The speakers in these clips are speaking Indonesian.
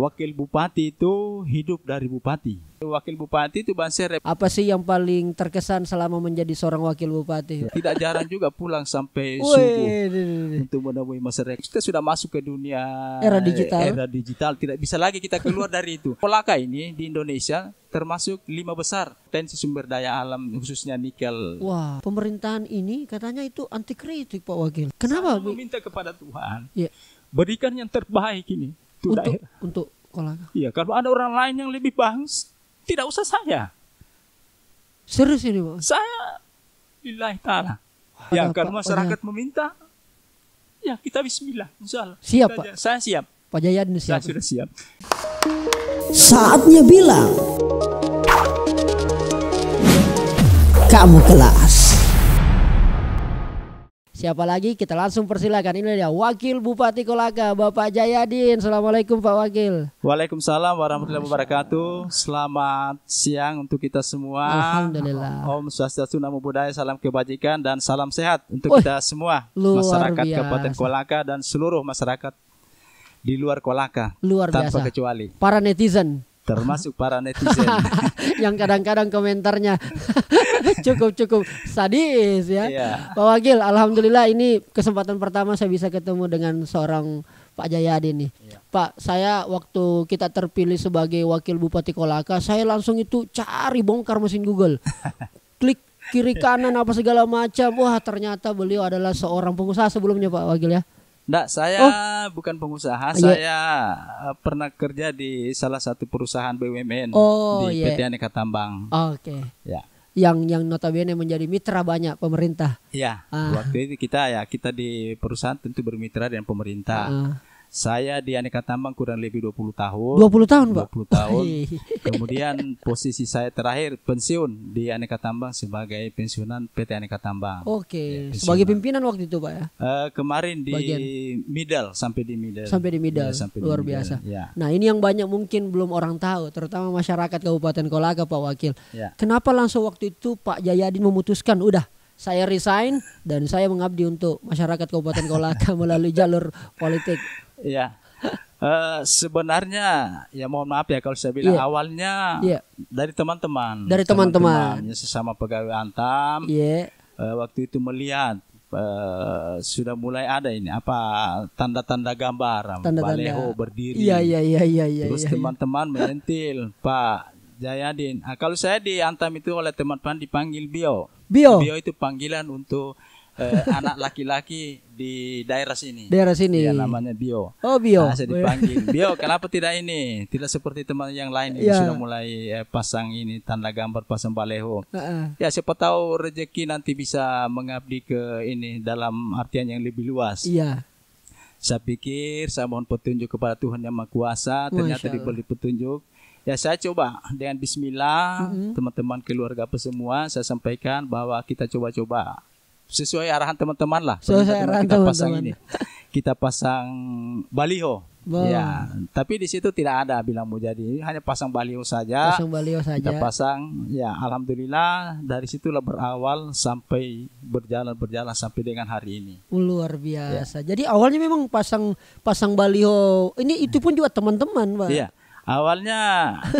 wakil bupati itu hidup dari bupati. Wakil bupati itu bangsa Apa sih yang paling terkesan selama menjadi seorang wakil bupati? Tidak jarang juga pulang sampai subuh untuk menemui masyarakat. Kita sudah masuk ke dunia era digital. Era digital tidak bisa lagi kita keluar dari itu. Polaka ini di Indonesia termasuk lima besar tensi sumber daya alam khususnya nikel. Wah, pemerintahan ini katanya itu anti kritik Pak Wakil. Kenapa? Saya meminta kepada Tuhan. Ya. Berikan yang terbaik ini untuk, ya. untuk kolaka Iya, kalau ada orang lain yang lebih bagus, tidak usah saya. Serius ini, Pak? Saya lillahi taala. Ya, kalau masyarakat meminta, ya kita bismillah, insyaallah. Siap, Pak. Saya siap. Pak Jaya siap. Saya sudah siap. Saatnya bilang. Kamu kelas. Siapa lagi? Kita langsung persilakan. Ini dia Wakil Bupati Kolaka, Bapak Jayadin. Assalamualaikum Pak Wakil. Waalaikumsalam warahmatullahi wabarakatuh. Selamat siang untuk kita semua. Alhamdulillah. Om Swastiastu Namo Buddhaya, salam kebajikan dan salam sehat untuk oh, kita semua. Masyarakat biasa. Kabupaten Kolaka dan seluruh masyarakat di luar Kolaka. Luar tanpa kecuali. Para netizen termasuk para netizen yang kadang-kadang komentarnya cukup cukup sadis ya. Iya. Pak Wakil, alhamdulillah ini kesempatan pertama saya bisa ketemu dengan seorang Pak Jayadi nih. Iya. Pak, saya waktu kita terpilih sebagai wakil Bupati Kolaka, saya langsung itu cari bongkar mesin Google. Klik kiri kanan apa segala macam. Wah, ternyata beliau adalah seorang pengusaha sebelumnya Pak Wakil ya. Enggak, saya oh. bukan pengusaha. Oh, Saya iya. pernah kerja di salah satu perusahaan BUMN oh, di yeah. PT Aneka Tambang. Oke. Okay. Ya. Yang yang notabene menjadi mitra banyak pemerintah. Ya. Ah. Waktu itu kita ya kita di perusahaan tentu bermitra dengan pemerintah. Ah. Saya di Aneka Tambang kurang lebih 20 tahun. 20 tahun, Pak. 20 tahun. Iya. Kemudian posisi saya terakhir pensiun di Aneka Tambang sebagai pensiunan PT Aneka Tambang. Oke, ya, sebagai pimpinan waktu itu, Pak ya. Uh, kemarin di Bagian. middle sampai di middle. Sampai di middle. Ya, sampai Luar di middle. biasa. Ya. Nah, ini yang banyak mungkin belum orang tahu, terutama masyarakat Kabupaten Kolaka, Pak Wakil. Ya. Kenapa langsung waktu itu Pak Jayadin memutuskan udah saya resign dan saya mengabdi untuk masyarakat Kabupaten Kolaka melalui jalur politik ya uh, sebenarnya ya mohon maaf ya kalau saya bilang yeah. awalnya yeah. dari teman-teman dari teman-teman ya, sesama pegawai antam yeah. Iya. uh, waktu itu melihat Uh, sudah mulai ada ini apa tanda-tanda gambar tanda -tanda. baleho berdiri. Iya iya iya iya iya. Terus iya, iya. teman-teman yeah, yeah. menentil Pak Jayadin. Nah, kalau saya di Antam itu oleh teman-teman dipanggil Bio. Bio. Bio itu panggilan untuk eh, anak laki-laki di daerah sini. Daerah sini. Ya, namanya Bio. Oh Bio. Nah, saya oh, iya. dipanggil. Bio, kenapa tidak ini? Tidak seperti teman yang lain yang ya. sudah mulai eh, pasang ini tanda gambar pasang baleho. Uh -uh. Ya siapa tahu rezeki nanti bisa mengabdi ke ini dalam artian yang lebih luas. Iya. Saya pikir saya mohon petunjuk kepada Tuhan yang Maha Kuasa. Ternyata diberi petunjuk. Ya saya coba dengan Bismillah, teman-teman keluarga semua, saya sampaikan bahwa kita coba-coba sesuai arahan teman-teman lah. Sesuai teman arahan kita teman-teman. pasang ini. Kita pasang baliho. Wow. Ya, tapi di situ tidak ada bilang mau jadi, hanya pasang baliho saja. Pasang baliho saja. Kita pasang, ya alhamdulillah dari situlah berawal sampai berjalan berjalan sampai dengan hari ini. Uh, luar biasa. Ya. Jadi awalnya memang pasang pasang baliho. Ini itu pun juga teman-teman, Pak. Iya. Awalnya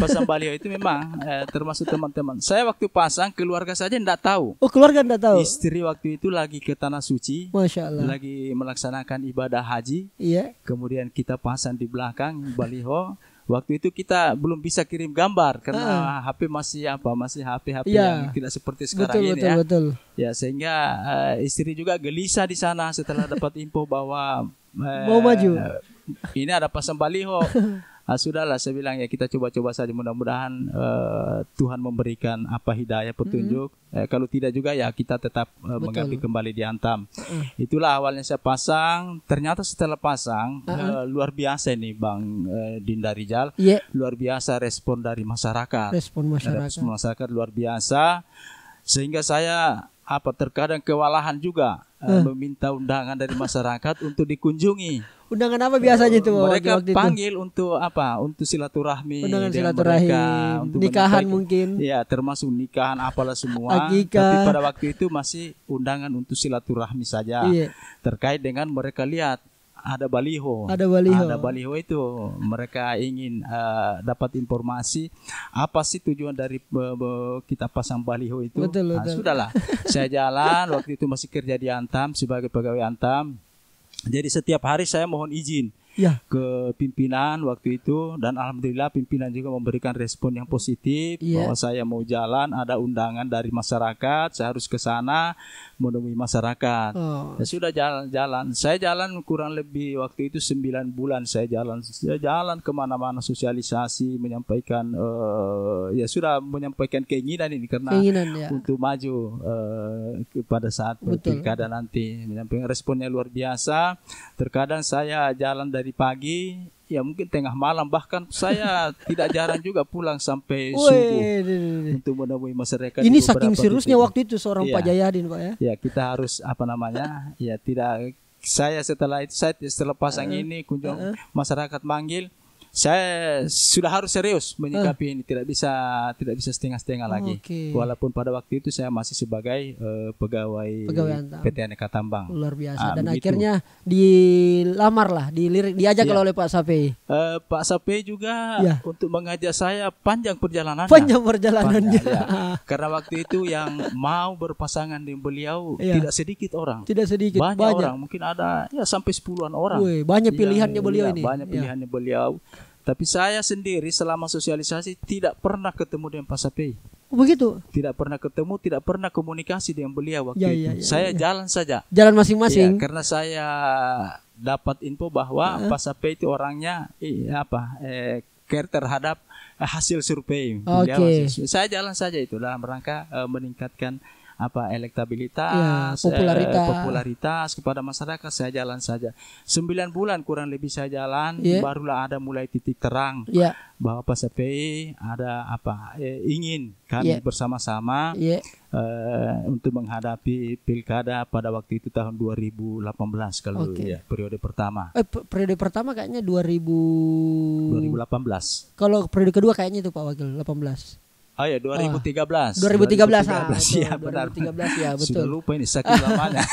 pasang baliho itu memang eh, termasuk teman-teman. Saya waktu pasang keluarga saja tidak tahu. Oh keluarga tidak tahu. Istri waktu itu lagi ke tanah suci. Masya Allah. Lagi melaksanakan ibadah haji. Iya. Kemudian kita pasang di belakang baliho. Waktu itu kita belum bisa kirim gambar karena uh. Ah. HP masih apa masih HP HP yeah. yang tidak seperti sekarang betul, ini betul, ya. Betul. Ya sehingga uh, istri juga gelisah di sana setelah dapat info bahwa uh, mau maju. Eh, ini ada pasang baliho. Ah, sudahlah saya bilang ya kita coba-coba saja mudah-mudahan uh, Tuhan memberikan apa hidayah petunjuk mm -hmm. eh, kalau tidak juga ya kita tetap eh, uh, mengambil kembali kembali diantam mm -hmm. itulah awalnya saya pasang ternyata setelah pasang uh ah, -huh. Ah. uh, eh, luar biasa ini Bang uh, Dinda Rizal yeah. luar biasa respon dari masyarakat respon masyarakat respon masyarakat luar biasa sehingga saya apa terkadang kewalahan juga eh, eh. meminta undangan dari masyarakat untuk dikunjungi. Undangan apa biasanya itu? Mereka waktu panggil itu? untuk apa? Untuk silaturahmi. Undangan silaturahmi. Mereka, untuk nikahan mungkin. Ya, termasuk nikahan apalah semua. Akika. Tapi pada waktu itu masih undangan untuk silaturahmi saja. Iya. Terkait dengan mereka lihat ada baliho. Ada baliho. Ada baliho itu mereka ingin uh, dapat informasi apa sih tujuan dari uh, kita pasang baliho itu. Betul, nah, betul. Sudahlah. saya jalan waktu itu masih kerja di Antam sebagai pegawai Antam. Jadi setiap hari saya mohon izin ya. ke pimpinan waktu itu dan alhamdulillah pimpinan juga memberikan respon yang positif ya. bahwa saya mau jalan ada undangan dari masyarakat saya harus ke sana menemui masyarakat oh. ya, sudah jalan-jalan saya jalan kurang lebih waktu itu 9 bulan saya jalan saya jalan kemana-mana sosialisasi menyampaikan uh, ya sudah menyampaikan keinginan ini karena keinginan, ya. untuk maju uh, pada saat pilkada nanti menyampaikan responnya luar biasa terkadang saya jalan dari dari pagi ya mungkin tengah malam bahkan saya tidak jarang juga pulang sampai subuh untuk menemui masyarakat. Ini saking seriusnya waktu itu seorang ya, Pak Jayadin Pak ya. Ya kita harus apa namanya ya tidak saya setelah itu saya setelah pasang uh, ini kunjung uh, masyarakat manggil saya sudah harus serius menyikapi ah. ini tidak bisa tidak bisa setengah-setengah oh, lagi okay. walaupun pada waktu itu saya masih sebagai uh, pegawai, pegawai PT Aneka Tambang luar biasa ah, dan begitu. akhirnya dilamar lah dilirik diajak yeah. oleh Pak Sape uh, eh, Pak Sape juga yeah. untuk mengajak saya panjang perjalanan panjang perjalanannya panjang, ya. karena waktu itu yang mau berpasangan dengan beliau yeah. tidak sedikit orang tidak sedikit banyak, banyak. orang mungkin ada ya sampai sepuluhan orang Wih, banyak iya, pilihannya beliau ya, ini banyak iya. pilihannya yeah. beliau tapi saya sendiri selama sosialisasi tidak pernah ketemu dengan Pak Sapei. Begitu. Tidak pernah ketemu, tidak pernah komunikasi dengan beliau waktu ya, itu. Ya, ya, saya ya. jalan saja. Jalan masing-masing. Ya, karena saya dapat info bahwa uh Pak Sapei itu orangnya eh, apa? Eh, care terhadap hasil survei. Okay. Iya, saya jalan saja itu dalam rangka eh, meningkatkan apa elektabilitas, ya, popularitas. Eh, popularitas kepada masyarakat saya jalan saja. Sembilan bulan kurang lebih saya jalan, yeah. barulah ada mulai titik terang yeah. bahwa Pak Sepi ada apa eh, ingin kami yeah. bersama-sama yeah. Eh, untuk menghadapi pilkada pada waktu itu tahun 2018 kalau okay. ya periode pertama. Eh, periode pertama kayaknya 2000 2018. Kalau periode kedua kayaknya itu Pak Wakil 18. Oh ya 2013. 2013. 2013, ah, ya, benar. 2013 ya, betul. Sudah lupa ini sakit lamanya.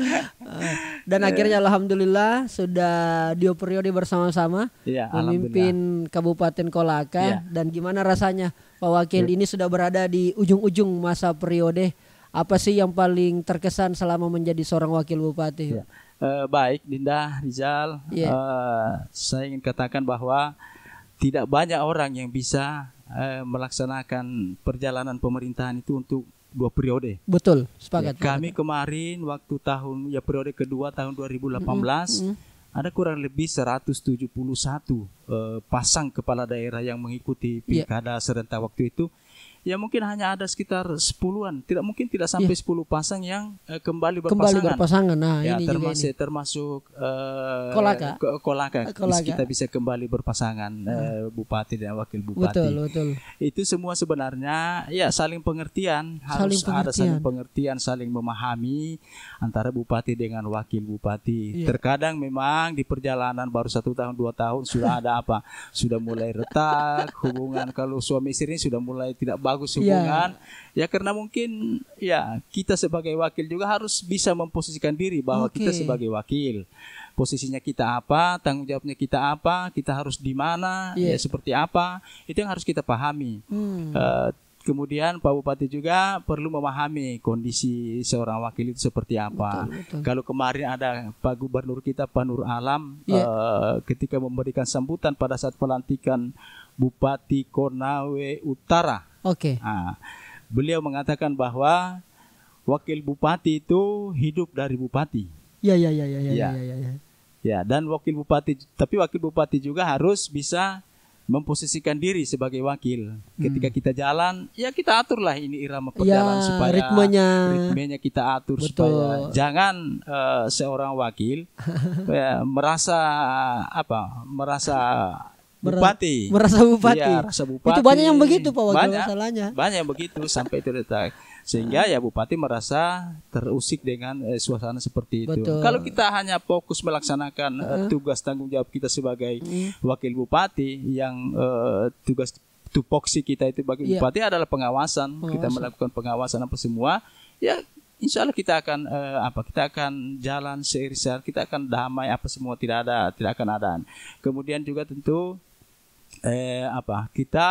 Dan iya. akhirnya alhamdulillah sudah dua periode bersama-sama yeah, memimpin Kabupaten Kolaka yeah. dan gimana rasanya Pak Wakil yeah. ini sudah berada di ujung-ujung masa periode apa sih yang paling terkesan selama menjadi seorang wakil bupati? Yeah. Iya. Uh, baik, Dinda, Rizal, yeah. Iya. uh, saya ingin katakan bahwa tidak banyak orang yang bisa eh, melaksanakan perjalanan pemerintahan itu untuk dua periode. Betul, ya, sepakat. Ya, kami kemarin waktu tahun ya periode kedua tahun 2018 mm -hmm. ada kurang lebih 171 eh, pasang kepala daerah yang mengikuti iya. pilkada yeah. serentak waktu itu ya mungkin hanya ada sekitar sepuluhan tidak mungkin tidak sampai ya. sepuluh ya. pasang yang eh, kembali berpasangan kembali berpasangan nah ya, ini termasuk ini. termasuk eh, kolaka kolaka, kolaka. kita bisa kembali berpasangan hmm. eh, bupati dan wakil bupati betul betul itu semua sebenarnya ya saling pengertian harus saling pengertian. ada saling pengertian saling memahami antara bupati dengan wakil bupati ya. terkadang memang di perjalanan baru satu tahun dua tahun sudah ada apa sudah mulai retak hubungan kalau suami istri sudah mulai tidak bagus bagus iya. hubungan. Ya. ya karena mungkin ya kita sebagai wakil juga harus bisa memposisikan diri bahwa okay. kita sebagai wakil. Posisinya kita apa, tanggung jawabnya kita apa, kita harus di mana, yeah. ya iya. seperti apa. Itu yang harus kita pahami. Hmm. Uh, Kemudian Pak Bupati juga perlu memahami kondisi seorang wakil itu seperti apa. Betul, betul. Kalau kemarin ada Pak Gubernur kita Pak Nur Alam yeah. Iya. uh, ketika memberikan sambutan pada saat pelantikan Bupati Konawe Utara Oke. Okay. Nah, beliau mengatakan bahwa wakil bupati itu hidup dari bupati. Iya iya iya iya iya iya. Ya, ya. ya, dan wakil bupati tapi wakil bupati juga harus bisa memposisikan diri sebagai wakil. Ketika hmm. kita jalan, ya kita aturlah ini irama ya, perjalanan ya, supaya ritmenya ritmenya kita atur Betul. supaya jangan uh, seorang wakil ya, merasa apa? merasa Ber bupati. Merasa bupati. Iya, rasa bupati. Itu banyak yang begitu Pak Wagyu banyak, masalahnya. Banyak yang begitu sampai itu detak. Sehingga ya bupati merasa terusik dengan eh, suasana seperti itu. Betul. Kalau kita hanya fokus melaksanakan uh eh, -huh. tugas tanggung jawab kita sebagai iya. wakil bupati yang uh, tugas tupoksi kita itu bagi yeah. bupati adalah pengawasan. pengawasan. Kita melakukan pengawasan apa semua. Ya insya Allah kita akan uh, apa kita akan jalan seirisan kita akan damai apa semua tidak ada tidak akan ada kemudian juga tentu eh, apa kita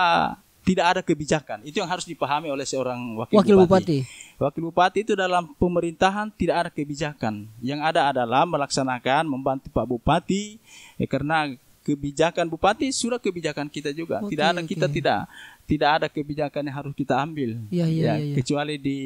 tidak ada kebijakan. Itu yang harus dipahami oleh seorang wakil, wakil bupati. bupati. Wakil bupati itu dalam pemerintahan tidak ada kebijakan. Yang ada adalah melaksanakan, membantu Pak Bupati eh, karena kebijakan bupati sudah kebijakan kita juga. Okay, tidak ada okay. kita tidak tidak ada kebijakan yang harus kita ambil. Ya, ya, ya, ya, ya. kecuali di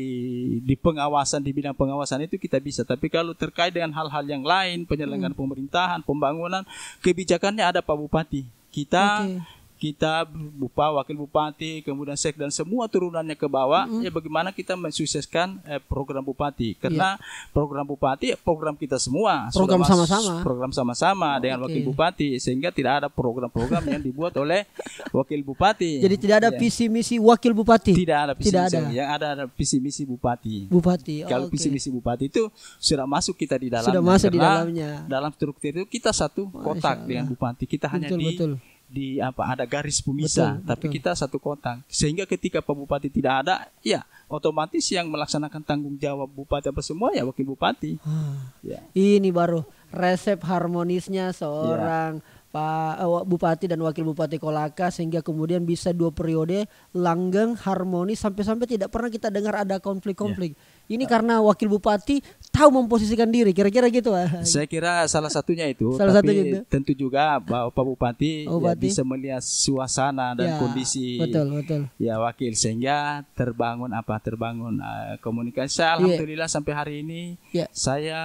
di pengawasan di bidang pengawasan itu kita bisa. Tapi kalau terkait dengan hal-hal yang lain, penyelenggaraan hmm. pemerintahan, pembangunan, kebijakannya ada Pak Bupati kita okay kitab bupa wakil bupati kemudian sek dan semua turunannya ke bawah mm -hmm. ya bagaimana kita mensukseskan eh, program bupati iya. karena yeah. program bupati ya program kita semua program sama-sama program sama-sama oh, dengan okay. wakil bupati sehingga tidak ada program-program yang dibuat oleh wakil bupati jadi tidak ada ya. visi misi wakil bupati tidak ada visi misi, yang ada ada visi misi bupati bupati oh, kalau okay. visi misi bupati itu sudah masuk kita di dalam sudah masuk di dalamnya dalam struktur itu kita satu kotak dengan bupati kita betul, hanya di betul di apa ada garis pemisah, betul, tapi betul. kita satu kota. Sehingga ketika Pak Bupati tidak ada, ya otomatis yang melaksanakan tanggung jawab bupati apa semua ya wakil bupati. Ah. Ya. Ini baru resep harmonisnya seorang ya. Pak eh, Bupati dan Wakil Bupati Kolaka sehingga kemudian bisa dua periode langgeng harmonis sampai-sampai tidak pernah kita dengar ada konflik-konflik. Yeah ini karena wakil bupati tahu memposisikan diri kira-kira gitu ah. saya kira salah satunya itu salah tapi satunya itu. tentu juga Bapak Bupati, ya oh, Ya bisa melihat suasana dan ya, kondisi betul betul ya wakil sehingga terbangun apa terbangun uh, komunikasi alhamdulillah yeah. sampai hari ini yeah. saya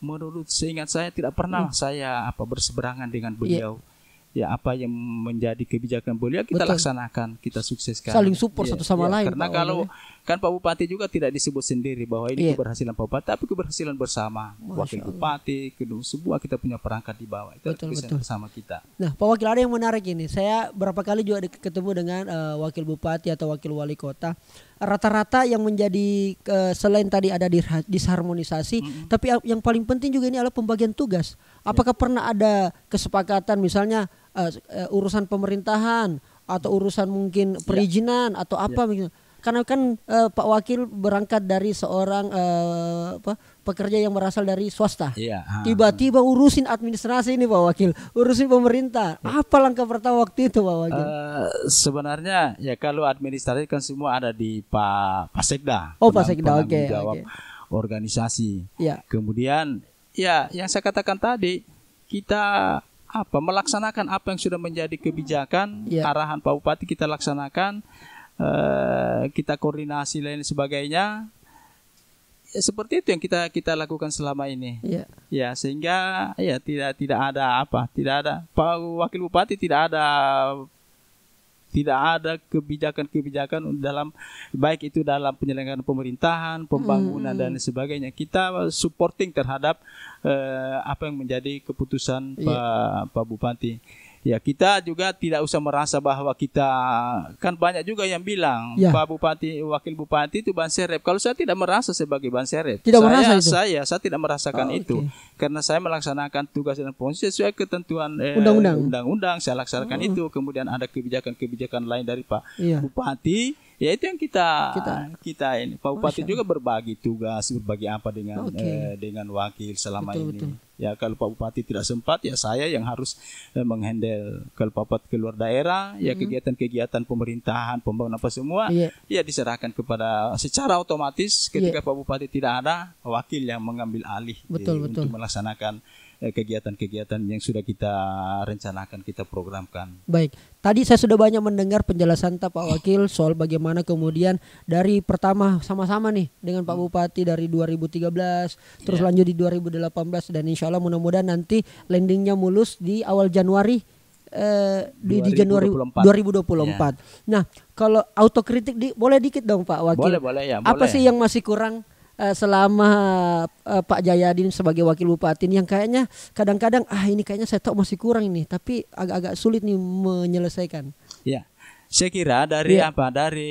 menurut seingat saya tidak pernah yeah. Hmm. saya apa berseberangan dengan ya. beliau yeah ya apa yang menjadi kebijakan beliau kita Betul. laksanakan, kita sukseskan. Saling support ya, satu sama ya, lain. Karena Pak kalau ya. kan Pak Bupati juga tidak disebut sendiri bahwa ini ya. keberhasilan Pak Bupati, tapi keberhasilan bersama Masya Wakil Allah. Bupati, kedua sebuah kita punya perangkat di bawah itu betul, betul. bersama kita. Nah, Pak Wakil ada yang menarik ini. Saya berapa kali juga ketemu dengan uh, Wakil Bupati atau Wakil Wali Kota rata-rata yang menjadi uh, selain tadi ada disharmonisasi, mm -hmm. tapi yang paling penting juga ini adalah pembagian tugas. Ya. Apakah ya. pernah ada kesepakatan misalnya uh, uh, urusan pemerintahan atau urusan mungkin ya. perizinan ya. atau apa ya. Karena kan uh, Pak Wakil berangkat dari seorang uh, apa, pekerja yang berasal dari swasta. tiba Tiba-tiba urusin administrasi ini Pak Wakil, urusin pemerintah. Ya. Apa langkah pertama waktu itu Pak Wakil? Uh, sebenarnya ya kalau administrasi kan semua ada di Pak Pak Sekda. Oh Pak Sekda, oke. Okay, okay. Organisasi. Ya. Kemudian ya yang saya katakan tadi kita apa melaksanakan apa yang sudah menjadi kebijakan ya. arahan Pak Bupati kita laksanakan uh, kita koordinasi lain sebagainya ya, seperti itu yang kita kita lakukan selama ini ya, ya sehingga ya tidak tidak ada apa tidak ada Pak Wakil Bupati tidak ada tidak ada kebijakan-kebijakan dalam baik itu dalam penyelenggaraan pemerintahan, pembangunan mm -hmm. dan sebagainya. Kita supporting terhadap uh, apa yang menjadi keputusan yeah. Pak Pak Bupati. Ya kita juga tidak usah merasa bahwa kita kan banyak juga yang bilang ya. Pak Bupati Wakil Bupati itu Banserep. Kalau saya tidak merasa sebagai Banserep, tidak saya, merasa itu. saya saya tidak merasakan oh, itu okay. karena saya melaksanakan tugas dan fungsi sesuai ketentuan eh, undang-undang. Eh, undang-undang saya laksanakan oh. itu. Kemudian ada kebijakan-kebijakan lain dari Pak ya. Bupati. Ya itu yang kita kita, kita ini Pak oh, Bupati oh, juga berbagi tugas berbagi apa dengan okay. eh, dengan wakil selama betul, ini. Betul. Ya kalau Pak Bupati tidak sempat ya saya yang harus eh, menghandle kalau Pak Bupati keluar daerah ya mm-hmm. kegiatan-kegiatan pemerintahan pembangunan apa semua yeah. ya diserahkan kepada secara otomatis ketika yeah. Pak Bupati tidak ada wakil yang mengambil alih betul, betul. untuk melaksanakan eh, kegiatan-kegiatan yang sudah kita rencanakan, kita programkan. Baik, tadi saya sudah banyak mendengar penjelasan Pak Wakil soal bagaimana kemudian dari pertama sama-sama nih dengan Pak hmm. Bupati dari 2013, terus yeah. lanjut di 2018 dan insya Insya Allah mudah-mudahan nanti landingnya mulus di awal Januari eh, di, di Januari 2024. Ya. Nah, kalau autokritik di, boleh dikit dong Pak Wakil. Boleh, boleh ya. Boleh. Apa sih yang masih kurang eh, selama eh, Pak Jayadin sebagai Wakil Bupati yang kayaknya kadang-kadang ah ini kayaknya saya tahu masih kurang ini, tapi agak-agak sulit nih menyelesaikan. Ya. Saya kira dari yeah. apa? Dari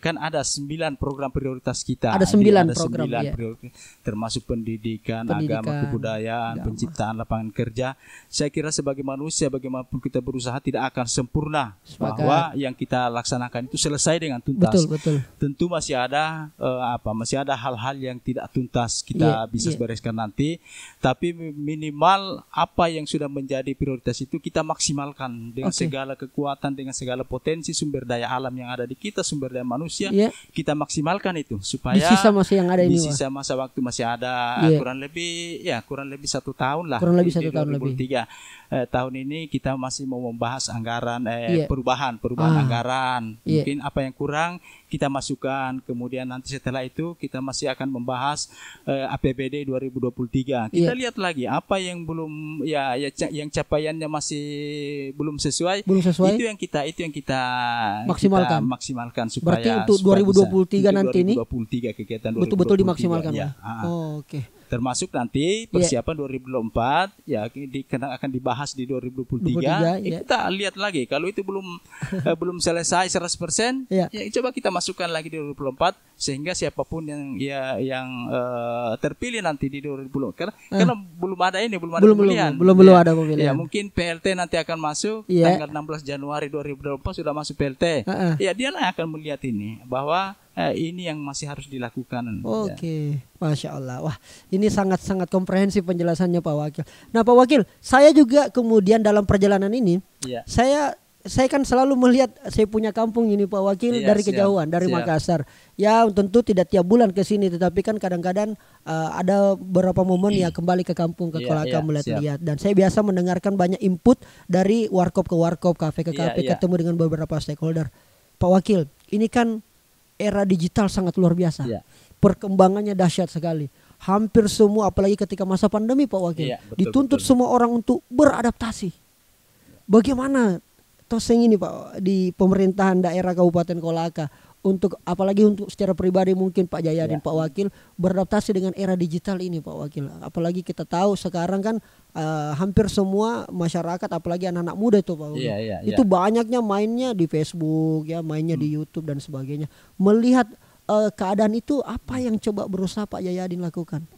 kan ada sembilan program prioritas kita. Ada sembilan ada program. Sembilan iya. prioritas, termasuk pendidikan, pendidikan agama, kebudayaan, agama. penciptaan lapangan kerja. Saya kira sebagai manusia, bagaimanapun kita berusaha, tidak akan sempurna Sepakat. bahwa yang kita laksanakan itu selesai dengan tuntas. Betul, betul. Tentu masih ada uh, apa? Masih ada hal-hal yang tidak tuntas kita yeah, bisa yeah. bereskan nanti. Tapi minimal apa yang sudah menjadi prioritas itu kita maksimalkan dengan okay. segala kekuatan, dengan segala potensi sumber daya alam yang ada di kita, sumber daya manusia, yeah. kita maksimalkan itu supaya di sisa masa yang ada ini, di sisa masa waktu masih ada yeah. kurang lebih ya kurang lebih satu tahun lah. Kurang lebih satu tahun lebih. eh, tahun ini kita masih mau membahas anggaran eh, yeah. perubahan perubahan ah. anggaran, yeah. mungkin apa yang kurang kita masukkan, kemudian nanti setelah itu kita masih akan membahas eh, APBD 2023. Kita yeah. lihat lagi apa yang belum ya, ya yang capaiannya masih belum sesuai, belum sesuai. Itu yang kita itu yang kita maksimalkan. Kita maksimalkan supaya Berarti untuk 2023 supaya tiga nanti ini 2023 kegiatan betul-betul dimaksimalkan ya. ya. Oh, Oke. Okay termasuk nanti iya. persiapan yeah. 2024 ya di, akan dibahas di 2023 23, ya, yeah. kita lihat lagi kalau itu belum eh, belum selesai 100% yeah. ya coba kita masukkan lagi di 2024 sehingga siapapun yang ya yang uh, terpilih nanti di 2024 karena, uh. karena belum ada ini belum ada belum, pemilihan belum belum, belum ya, ada pemilihan ya mungkin PLT nanti akan masuk yeah. tanggal 16 Januari 2024 sudah masuk PLT uh -uh. ya dia akan melihat ini bahwa eh, ini yang masih harus dilakukan. Oke, okay. ya. masya Allah. Wah, ini sangat-sangat komprehensif penjelasannya Pak Wakil. Nah, Pak Wakil, saya juga kemudian dalam perjalanan ini, ya. saya saya kan selalu melihat saya punya kampung ini Pak Wakil iya, dari siap, kejauhan dari siap. Makassar. Ya tentu tidak tiap bulan ke sini tetapi kan kadang-kadang uh, ada beberapa momen ya kembali ke kampung ke yeah, Kolaka yeah, melihat-lihat dan saya biasa mendengarkan banyak input dari warkop ke warkop, kafe ke iya, kafe yeah, ketemu dengan beberapa stakeholder. Pak Wakil, ini kan era digital sangat luar biasa. Ya. Perkembangannya dahsyat sekali. Hampir semua apalagi ketika masa pandemi Pak Wakil ya, betul, dituntut betul. semua orang untuk beradaptasi. Bagaimana toseng ini Pak di pemerintahan daerah Kabupaten Kolaka untuk apalagi untuk secara pribadi mungkin Pak Jaya dan ya. Pak Wakil beradaptasi dengan era digital ini Pak Wakil. Apalagi kita tahu sekarang kan uh, hampir semua masyarakat apalagi anak-anak muda itu Pak. Wakil, ya, ya, itu iya. banyaknya mainnya di Facebook ya, mainnya hmm. di YouTube dan sebagainya. Melihat uh, keadaan itu apa yang coba berusaha Pak Yayadin lakukan?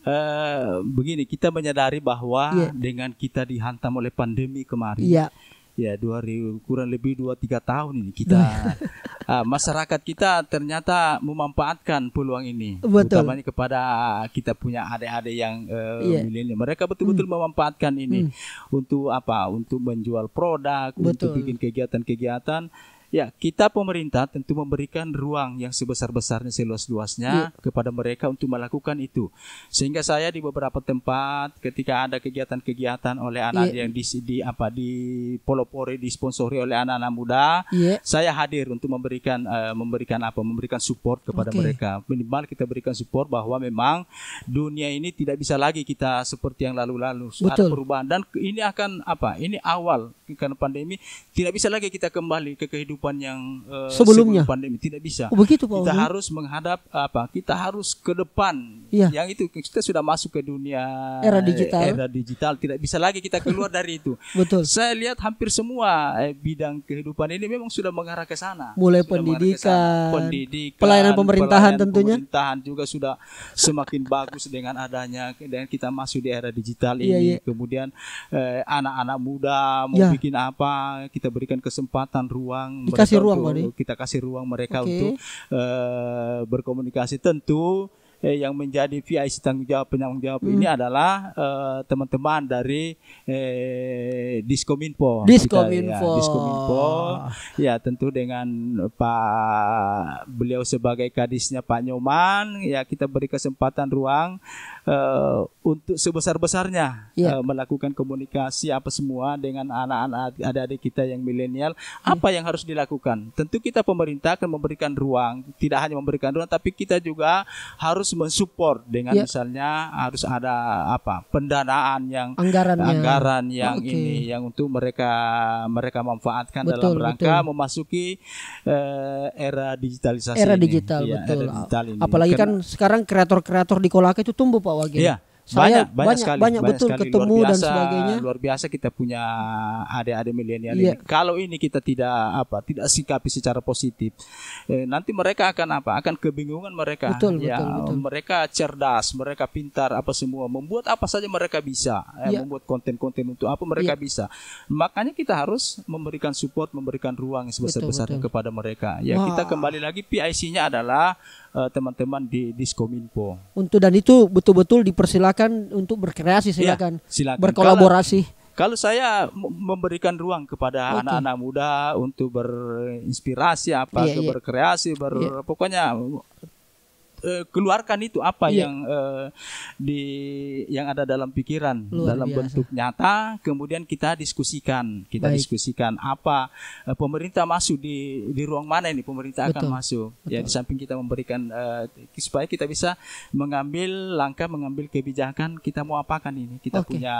Uh, begini, kita menyadari bahwa yeah. dengan kita dihantam oleh pandemi kemarin. Yeah ya dua kurang lebih dua tiga tahun ini kita Ah, masyarakat kita ternyata memanfaatkan peluang ini betul. utamanya kepada kita punya adik-adik yang uh, eh, yeah. milenial mereka betul-betul mm. memanfaatkan ini mm. untuk apa untuk menjual produk betul. untuk bikin kegiatan-kegiatan Ya, kita pemerintah tentu memberikan ruang yang sebesar-besarnya seluas-luasnya ya. kepada mereka untuk melakukan itu. Sehingga saya di beberapa tempat ketika ada kegiatan-kegiatan oleh anak ya. yang di, di apa di Polopori disponsori oleh anak-anak muda, ya. saya hadir untuk memberikan uh, memberikan apa? memberikan support kepada okay. mereka. Minimal kita berikan support bahwa memang dunia ini tidak bisa lagi kita seperti yang lalu-lalu. Ada perubahan dan ini akan apa? Ini awal karena pandemi tidak bisa lagi kita kembali ke kehidupan yang uh, sebelumnya sebelum pandemi tidak bisa. Oh, begitu Pak. Kita Uli. harus menghadap apa? Kita harus ke depan. Iya. Yang itu kita sudah masuk ke dunia era digital. Era digital tidak bisa lagi kita keluar dari itu. Betul. Saya lihat hampir semua eh, bidang kehidupan ini memang sudah mengarah ke sana. Mulai pendidikan, pendidikan, pendidikan, pelayanan pemerintahan pelayanan tentunya. Pemerintahan juga sudah semakin bagus dengan adanya dan kita masuk di era digital iya, ini. Iya, iya. Kemudian eh, anak-anak eh, muda mau iya bikin apa kita berikan kesempatan ruang dikasih ruang untuk, kita kasih ruang mereka okay. untuk uh, berkomunikasi tentu eh, yang menjadi VIC tanggung jawab penanggung jawab hmm. ini adalah eh, teman-teman eh, dari eh, Diskominfo. Diskominfo. ya, Diskominfo. Ya tentu dengan Pak beliau sebagai kadisnya Pak Nyoman ya kita beri kesempatan ruang uh, untuk sebesar-besarnya yeah. Iya. uh, melakukan komunikasi apa semua dengan anak-anak adik-adik kita yang milenial. Iya. Apa yang harus dilakukan? Tentu kita pemerintah akan memberikan ruang, tidak hanya memberikan ruang, tapi kita juga harus mensupport dengan yeah. misalnya harus ada apa pendanaan yang Anggarannya. anggaran yang oh, okay. ini yang untuk mereka mereka manfaatkan betul, dalam rangka betul. memasuki uh, era digitalisasi era iya, digital ini. betul era digital apalagi Karena, kan sekarang kreator-kreator di Kolaka itu tumbuh Pak Wagen. Iya. Saya banyak, banyak, banyak sekali, banyak betul sekali. ketemu luar biasa, dan sebagainya. Luar biasa kita punya adik-adik milenial iya. ini. Kalau ini kita tidak apa, tidak sikapi secara positif, eh, nanti mereka akan apa? Akan kebingungan mereka. Betul, ya, betul, betul. Mereka cerdas, mereka pintar, apa semua, membuat apa saja mereka bisa, eh, iya. membuat konten-konten untuk apa mereka iya. bisa. Makanya kita harus memberikan support, memberikan ruang sebesar-besarnya kepada mereka. Ya, Wah. kita kembali lagi PIC-nya adalah Eh, teman-teman di Diskominfo. Untuk dan itu betul-betul dipersilakan untuk berkreasi iya, silakan, ya, silakan. berkolaborasi. Kalau, kalau saya memberikan ruang kepada anak-anak muda untuk berinspirasi apa yeah, yeah. berkreasi ber yeah. pokoknya uh, keluarkan itu apa yeah. yang uh, di yang ada dalam pikiran Luar dalam biasa. bentuk nyata kemudian kita diskusikan kita Baik. diskusikan apa uh, pemerintah masuk di di ruang mana ini pemerintah Betul. akan masuk ya, Betul. ya di samping kita memberikan uh, supaya kita bisa mengambil langkah mengambil kebijakan kita mau apakan ini kita okay. punya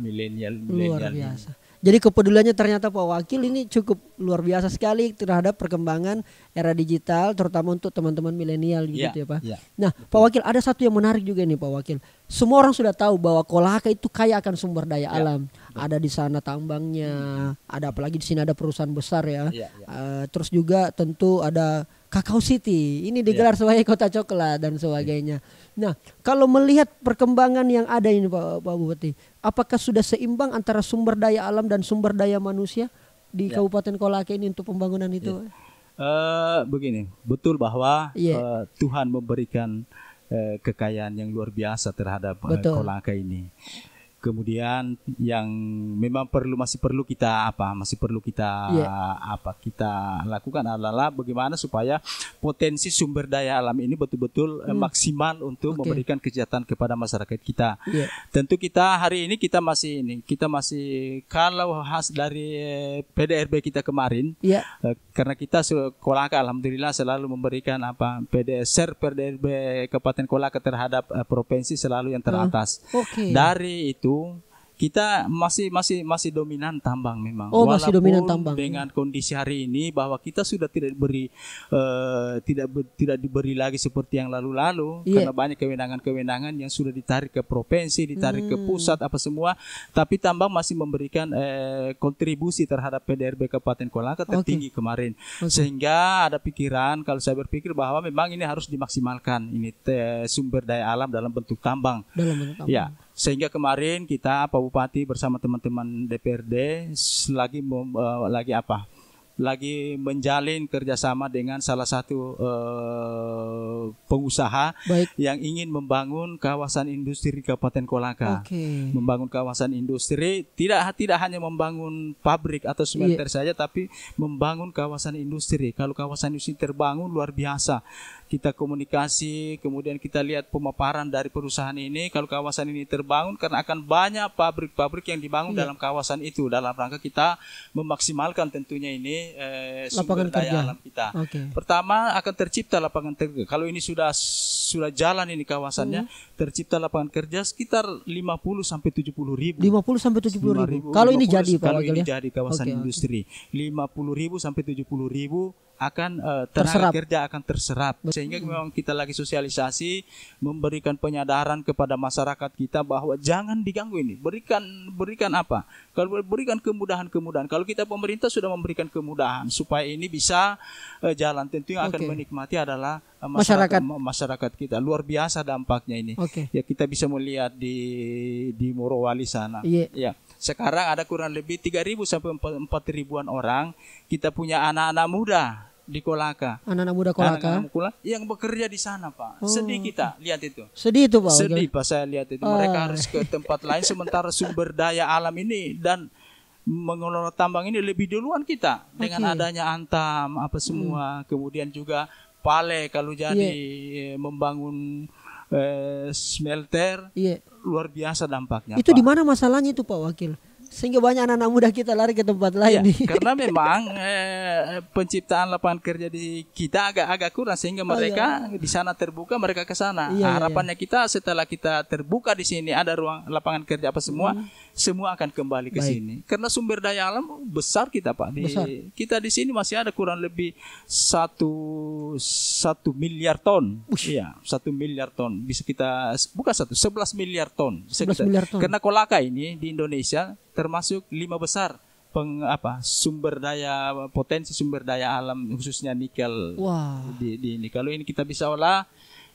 milenial milenial luar jadi kepeduliannya ternyata Pak Wakil ini cukup luar biasa sekali terhadap perkembangan era digital terutama untuk teman-teman milenial iya. gitu yeah. ya Pak. Yeah. Nah, Pak Wakil ada satu yang menarik juga nih Pak Wakil. Semua orang sudah tahu bahwa Kolaka itu kaya akan sumber daya yeah. alam. Betul. Ada di sana tambangnya, ada apalagi di sini ada perusahaan besar ya. Yeah, yeah. Uh, terus juga tentu ada Kakao City. Ini digelar yeah. sebagai kota coklat dan sebagainya. Yeah Nah, kalau melihat perkembangan yang ada ini Pak, Pak Bupati, apakah sudah seimbang antara sumber daya alam dan sumber daya manusia di ya. Kabupaten Kolake ini untuk pembangunan itu? Ya. Uh, begini, betul bahwa yeah. Iya. uh, Tuhan memberikan uh, kekayaan yang luar biasa terhadap eh, uh, Kolaka ini kemudian yang memang perlu masih perlu kita apa masih perlu kita yeah. apa kita lakukan adalah bagaimana supaya potensi sumber daya alam ini betul-betul eh, hmm. maksimal untuk okay. memberikan kejahatan kepada masyarakat kita. Yeah. Tentu kita hari ini kita masih ini kita masih kalau khas dari eh, PDRB kita kemarin yeah. Iya. karena kita Kolaka alhamdulillah selalu memberikan apa PDSR PDRB Kabupaten Kolaka terhadap eh, provinsi selalu yang teratas. Uh, oh, okay. Dari itu kita masih masih masih dominan tambang memang. Oh, Walaupun masih dominan tambang. Dengan kondisi hari ini bahwa kita sudah tidak diberi uh, tidak ber, tidak diberi lagi seperti yang lalu-lalu yeah. karena banyak kewenangan-kewenangan yang sudah ditarik ke provinsi, ditarik hmm. ke pusat apa semua, tapi tambang masih memberikan uh, kontribusi terhadap PDRB Kabupaten Kolaka tertinggi okay. kemarin. Okay. Sehingga ada pikiran kalau saya berpikir bahwa memang ini harus dimaksimalkan ini eh, sumber daya alam dalam bentuk tambang. Dalam bentuk tambang. Ya. Sehingga kemarin kita Pak Bupati bersama teman-teman DPRD lagi uh, lagi apa? lagi menjalin kerjasama dengan salah satu uh, pengusaha Baik. yang ingin membangun kawasan industri di Kabupaten Kolaka, okay. membangun kawasan industri tidak tidak hanya membangun pabrik atau smelter yeah. saja, tapi membangun kawasan industri. Kalau kawasan industri terbangun luar biasa, kita komunikasi, kemudian kita lihat pemaparan dari perusahaan ini. Kalau kawasan ini terbangun, karena akan banyak pabrik-pabrik yang dibangun iya. dalam kawasan itu dalam rangka kita memaksimalkan tentunya ini eh, sumber lapangan daya kerja. alam kita. Okay. Pertama akan tercipta lapangan kerja. Kalau ini sudah sudah jalan ini kawasannya, hmm. tercipta lapangan kerja sekitar 50 sampai 70 ribu. 50 sampai 70 ribu. ribu. Kalau ini jadi Pak Kalau gitu ini ya? jadi kawasan okay, industri, okay. 50 ribu sampai 70 ribu akan uh, terserap. kerja akan terserap Betul. sehingga memang kita lagi sosialisasi memberikan penyadaran kepada masyarakat kita bahwa jangan diganggu ini berikan berikan apa kalau berikan kemudahan-kemudahan kalau kita pemerintah sudah memberikan kemudahan supaya ini bisa uh, jalan tentu yang akan menikmati adalah uh, masyarakat, masyarakat masyarakat kita luar biasa dampaknya ini okay. ya kita bisa melihat di di Morowali sana yeah. ya sekarang ada kurang lebih 3.000 sampai 4.000-an orang. Kita punya anak-anak muda di Kolaka. Anak-anak muda Kolaka. Anak -anak yang bekerja di sana, Pak. Oh. Sedih kita lihat itu. Sedih itu, Pak. Sedih, Pak, saya lihat itu. Oh. Mereka ah. harus ke tempat lain sementara sumber daya alam ini dan mengelola tambang ini lebih duluan kita okay. dengan adanya Antam apa hmm. semua, hmm. kemudian juga Pale kalau jadi yeah. Iya. membangun eh, smelter. Yeah luar biasa dampaknya. Itu di mana masalahnya itu Pak Wakil? Sehingga banyak anak-anak muda kita lari ke tempat lain. Ya, nih. Karena memang eh, penciptaan lapangan kerja di kita agak-agak kurang sehingga oh, mereka oh, iya. di sana terbuka mereka ke sana. Iya, iya. harapannya iya. kita setelah kita terbuka di sini ada ruang lapangan kerja apa semua. Hmm semua akan kembali ke Baik. sini karena sumber daya alam besar kita pak di, besar. kita di sini masih ada kurang lebih satu satu miliar ton Ush. iya satu miliar ton bisa kita bukan satu sebelas miliar ton sebelas miliar ton karena kolaka ini di Indonesia termasuk lima besar peng apa sumber daya potensi sumber daya alam khususnya nikel Wah. di, di ini kalau ini kita bisa olah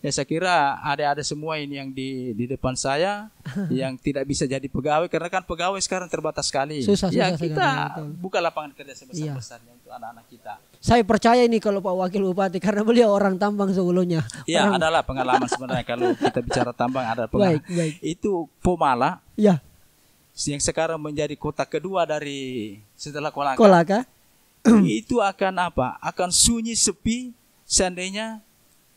Ya saya kira ada-ada semua ini yang di di depan saya yang tidak bisa jadi pegawai karena kan pegawai sekarang terbatas sekali. Susah, ya susah kita sekarang, buka lapangan kerja sebesar-besarnya iya. untuk anak-anak kita. Saya percaya ini kalau Pak Wakil Bupati karena beliau orang tambang sebelumnya. Iya, orang... adalah pengalaman sebenarnya kalau kita bicara tambang ada pengalaman. Baik, baik. Itu Pomala. Iya. Yang sekarang menjadi kota kedua dari setelah Kolaka. Kolaka. itu akan apa? Akan sunyi sepi seandainya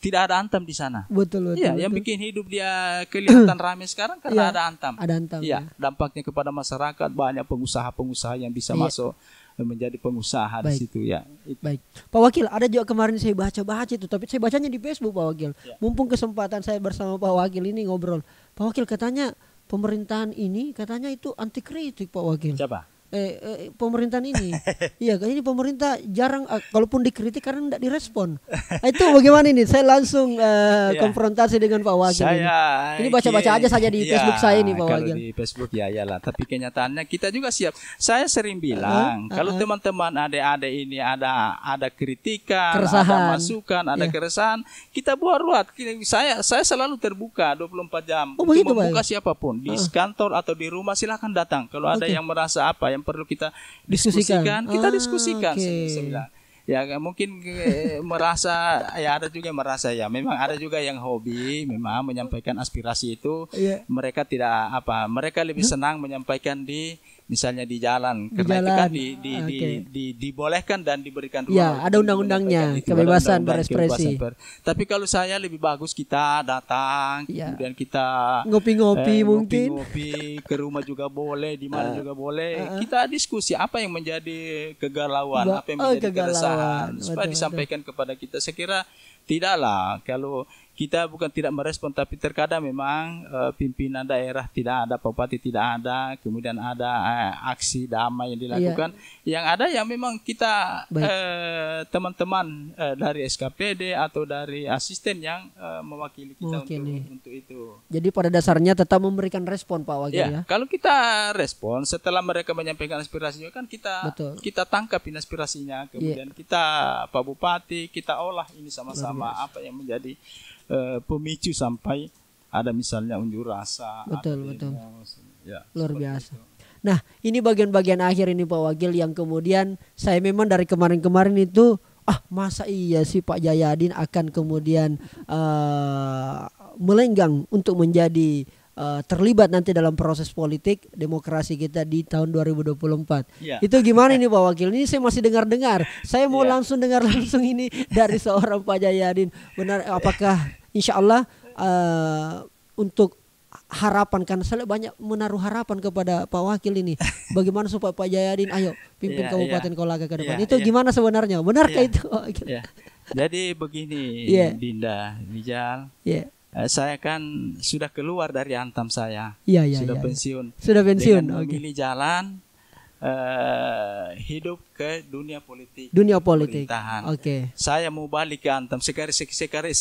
tidak ada antam di sana. Betul betul. Iya, betul. yang bikin hidup dia kelihatan ramai sekarang karena ya, ada antam. Ada antam. Iya, ya. dampaknya kepada masyarakat banyak pengusaha-pengusaha yang bisa ya. masuk menjadi pengusaha Baik. di situ ya. It. Baik. Pak Wakil, ada juga kemarin saya baca-baca itu tapi saya bacanya di Facebook Pak Wakil. Ya. Mumpung kesempatan saya bersama Pak Wakil ini ngobrol. Pak Wakil katanya pemerintahan ini katanya itu anti kritik Pak Wakil. Siapa? eh, eh, pemerintahan ini. Iya, ini pemerintah jarang uh, kalaupun dikritik karena tidak direspon. Nah, itu bagaimana ini? Saya langsung uh, konfrontasi dengan Pak Wakil. Saya, ini baca-baca aja saja di ya, Facebook saya ini Pak Wakil. Di Facebook ya iyalah, tapi kenyataannya kita juga siap. Saya sering eh, bilang uh -huh, kalau teman-teman adik-adik ini ada ada kritikan, keresahan. ada masukan, ada yeah. keresahan, kita buat ruat. Saya saya selalu terbuka 24 jam. Oh, begitu, membuka Pak. siapapun di uh -huh. kantor atau di rumah silahkan datang kalau okay. ada yang merasa apa ya yang perlu kita diskusikan, diskusikan. kita ah, diskusikan okay. Sembilan. Ya mungkin eh, merasa ya ada juga yang merasa ya memang ada juga yang hobi memang menyampaikan aspirasi itu yeah. mereka tidak apa mereka lebih senang menyampaikan di misalnya di jalan di karena jalan. itu kan di, di, okay. di, di, dibolehkan dan diberikan ya, ruang. Ya, ada undang-undangnya kebebasan undang -undang, berekspresi. Kebebasan ber... Tapi kalau saya lebih bagus kita datang ya. kemudian kita ngopi-ngopi eh, mungkin ngopi, ngopi ke rumah juga boleh, di mana uh, juga boleh. Uh, Kita diskusi apa yang menjadi kegalauan, apa yang menjadi oh, kegalauan. keresahan supaya waduh, disampaikan waduh. kepada kita. Saya kira tidaklah kalau kita bukan tidak merespon tapi terkadang memang e, pimpinan daerah tidak ada bupati tidak ada kemudian ada e, aksi damai yang iya. dilakukan yeah. yang ada yang memang kita eh, teman-teman e, dari SKPD atau dari asisten yang mewakili kita Untuk, untuk itu jadi pada dasarnya tetap memberikan respon Pak Wakil yeah. ya kalau kita respon setelah mereka menyampaikan aspirasinya kan kita Betul. kita tangkap inspirasinya iya. kemudian yeah. kita Pak Bupati kita olah ini sama-sama apa yang menjadi Eh, pemicu sampai ada misalnya unjuk rasa. Betul betul. Ya, Luar biasa. Itu. Nah, ini bagian-bagian akhir ini Pak Wakil yang kemudian saya memang dari kemarin-kemarin itu ah masa iya sih Pak Jayadin akan kemudian uh, melenggang untuk menjadi eh, terlibat nanti dalam proses politik demokrasi kita di tahun 2024. Ya. Itu gimana ini Pak Wakil? Ini saya masih dengar-dengar. Saya mau ya. langsung dengar langsung ini dari seorang Pak Jayadin. Benar apakah insya Allah uh, eh, untuk harapan karena saya banyak menaruh harapan kepada Pak Wakil ini bagaimana supaya Pak Jayadin ayo pimpin yeah, Kabupaten yeah. Kolaga ke depan yeah, itu yeah. gimana sebenarnya benarkah yeah. itu yeah. jadi begini yeah. Dinda Wijal yeah. Iya. saya kan sudah keluar dari antam saya yeah, yeah, sudah yeah, iya. pensiun sudah pensiun dengan okay. memilih jalan uh, hidup ke dunia politik. Dunia politik. Oke. Okay. Saya mau balik ke Antam. Sekali sekali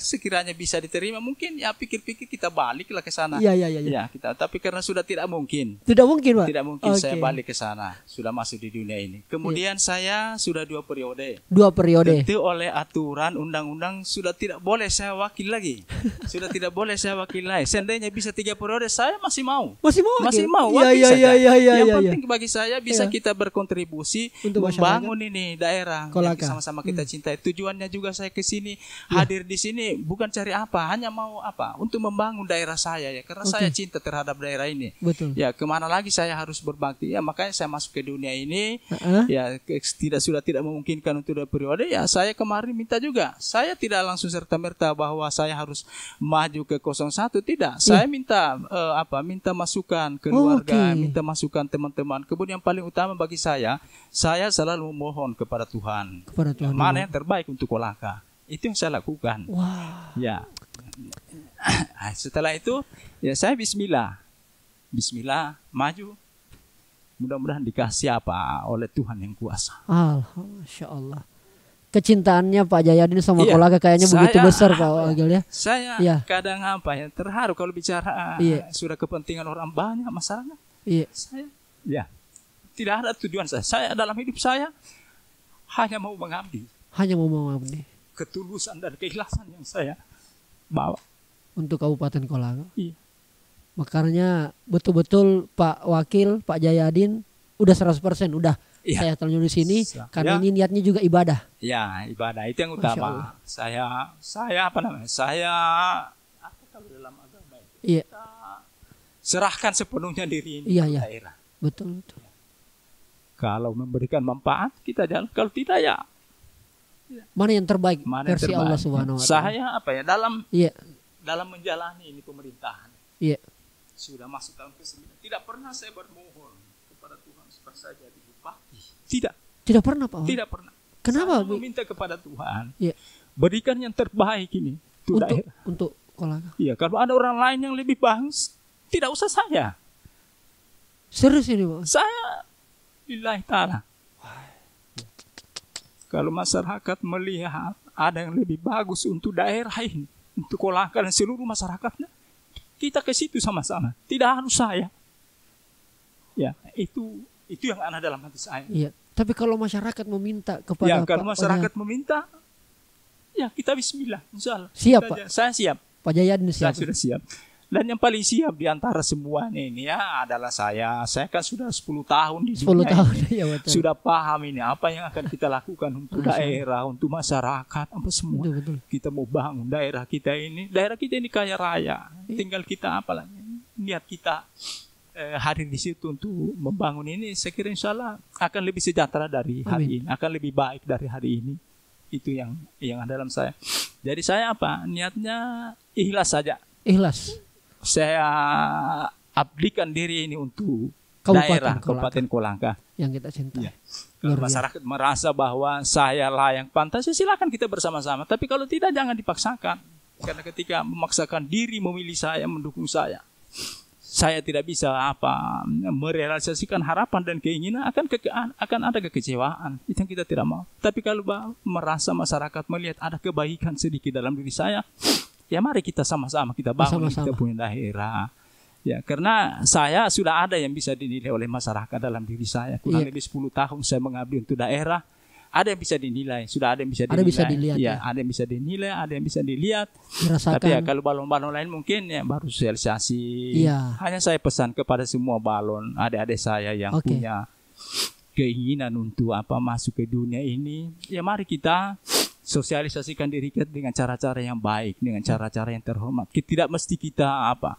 sekiranya bisa diterima mungkin ya pikir-pikir kita baliklah ke sana. Iya, iya iya iya. Ya, kita tapi karena sudah tidak mungkin. Tidak mungkin, Pak. Tidak mungkin okay. saya balik ke sana. Sudah masuk di dunia ini. Kemudian yeah. saya sudah dua periode. Dua periode. Itu oleh aturan undang-undang sudah tidak boleh saya wakil lagi. sudah tidak boleh saya wakil lagi. Seandainya bisa tiga periode saya masih mau. Masih mau. Masih okay. mau. Iya iya iya iya iya. Yang ya, penting ya. bagi saya bisa iya. kita berkontribusi untuk membangun ini daerah Kolaka. yang sama-sama kita hmm. cintai. Tujuannya juga saya ke sini ya. hadir di sini bukan cari apa, hanya mau apa untuk membangun daerah saya ya karena okay. saya cinta terhadap daerah ini. Betul. Ya kemana lagi saya harus berbakti ya makanya saya masuk ke dunia ini uh-huh. ya tidak sudah tidak memungkinkan untuk dua periode ya saya kemarin minta juga saya tidak langsung serta merta bahwa saya harus maju ke 01 tidak. Saya iya. minta uh, apa minta masukan ke oh, keluarga, oh, okay. minta masukan teman-teman. ke namun yang paling utama bagi saya, saya selalu memohon kepada Tuhan. Kepada Tuhan. Mana yang terbaik untuk Kolaka. Itu yang saya lakukan. Wow. Ya. Ah, setelah itu, ya saya bismillah. Bismillah, maju. Mudah-mudahan dikasih apa oleh Tuhan yang kuasa. Alhamdulillah kecintaannya Pak Jayadin sama iya. Kolaka kayaknya saya, begitu besar Pak Agil ya. Saya ya. kadang apa ya terharu kalau bicara iya. Ah, sudah kepentingan orang banyak masalahnya. Iya. Saya ya tidak ada tujuan saya. Saya dalam hidup saya hanya mau mengabdi. Hanya mau mengabdi. Ketulusan dan keikhlasan yang saya bawa. Untuk Kabupaten Kolaka. Iya. Makanya betul-betul Pak Wakil, Pak Jayadin udah 100% udah ya. saya terjun di sini ya. karena ini niatnya juga ibadah. Ya, ibadah itu yang utama. Saya saya apa namanya? Saya apa kalau dalam agama itu? Iya. Kita serahkan sepenuhnya diri ini iya, ke iya. daerah. Betul, betul. Kalau memberikan manfaat kita jalan. Kalau tidak ya mana yang terbaik mana versi terbaik. Allah Subhanahu wa taala. Saya apa ya dalam iya. dalam menjalani ini pemerintahan. Iya. Sudah masuk tahun ke-9. Tidak pernah saya bermohon kepada Tuhan supaya saya jadi bupati. Tidak. Tidak pernah Pak. Tidak pernah. Kenapa? Saya meminta kepada Tuhan. Iya. Berikan yang terbaik ini untuk daerah. untuk kolaga. Iya, kalau ada orang lain yang lebih bagus, tidak usah saya. Serius ini, Pak. Saya lillahi ta'ala. Kalau masyarakat melihat ada yang lebih bagus untuk daerah ini, untuk kolakan seluruh masyarakatnya, kita ke situ sama-sama. Tidak harus saya. Ya, itu itu yang ada dalam hati saya. Iya. Tapi kalau masyarakat meminta kepada Ya, kalau Pak masyarakat meminta ya kita bismillah insyaallah. Siap, kita, Pak. Saya siap. Pak Jayadi siap. Saya sudah siap. Dan yang paling siap di antara semuanya ini ya adalah saya. Saya kan sudah 10 tahun di 10 tahun, ini. Ya, betul. Sudah paham ini apa yang akan kita lakukan untuk daerah, untuk masyarakat, apa semua. Betul, betul. Kita mau bangun daerah kita ini. Daerah kita ini kaya raya. Iya. Tinggal kita apalagi. niat kita eh, hadir di situ untuk membangun ini. Saya kira insya Allah akan lebih sejahtera dari hari Amin. ini, akan lebih baik dari hari ini. Itu yang yang ada dalam saya. Jadi saya apa? Niatnya ikhlas saja. Ikhlas saya abdikan diri ini untuk kabupaten daerah Kabupaten Kolangka yang kita cintai. Ya. Kalau masyarakat merasa bahwa saya lah yang pantas, ya silakan kita bersama-sama. Tapi kalau tidak jangan dipaksakan. Karena ketika memaksakan diri memilih saya, mendukung saya, saya tidak bisa apa merealisasikan harapan dan keinginan akan ke, akan ada kekecewaan. Itu yang kita tidak mau. Tapi kalau merasa masyarakat melihat ada kebaikan sedikit dalam diri saya, ya mari kita sama-sama kita bangun sama-sama. kita punya daerah. Ya, karena saya sudah ada yang bisa dinilai oleh masyarakat dalam diri saya. Kurang iya. lebih 10 tahun saya mengabdi untuk daerah. Ada yang bisa dinilai, sudah ada yang bisa dinilai. Ada bisa dilihat. Ya, ya. ada yang bisa dinilai, ada yang bisa dilihat. Dirasakan. Tapi ya kalau balon-balon lain mungkin ya baru sosialisasi. Iya. Hanya saya pesan kepada semua balon adik-adik saya yang okay. punya keinginan untuk apa masuk ke dunia ini, ya mari kita sosialisasikan diri kita dengan cara-cara yang baik, dengan cara-cara yang terhormat. Kita tidak mesti kita apa